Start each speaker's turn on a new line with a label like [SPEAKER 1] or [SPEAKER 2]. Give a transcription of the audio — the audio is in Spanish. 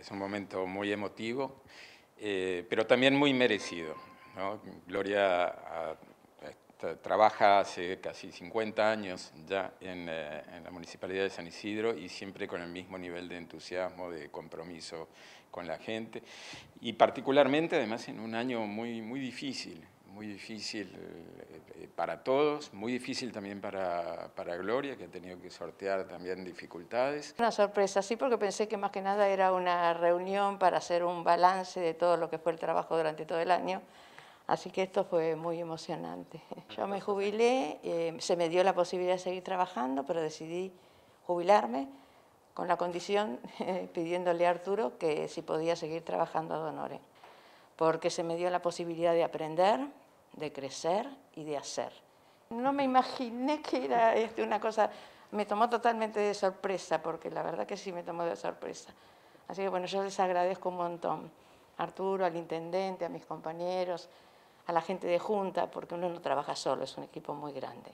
[SPEAKER 1] es, un momento muy emotivo, eh, pero también muy merecido. Gloria trabaja hace casi 50 años ya en, eh, en, la Municipalidad de San Isidro y siempre con el mismo nivel de entusiasmo, de compromiso con la gente y particularmente además en un año muy, muy difícil, muy difícil eh, eh, para todos, muy difícil también para, para, Gloria, que ha tenido que sortear también dificultades.
[SPEAKER 2] Una sorpresa, sí, porque pensé que más que nada era una reunión para hacer un balance de todo lo que fue el trabajo durante todo el año, así que esto fue muy emocionante. Yo me jubilé, eh, se me dio la posibilidad de seguir trabajando, pero decidí jubilarme con la condición, pidiéndole a Arturo que si podía seguir trabajando a Donore, porque se me dio la posibilidad de aprender, de crecer y de hacer. No me imaginé que era este, una cosa, me tomó totalmente de sorpresa, porque la verdad que sí me tomó de sorpresa. Así que bueno, yo les agradezco un montón, Arturo, al intendente, a mis compañeros, a la gente de Junta, porque uno no trabaja solo, es un equipo muy grande.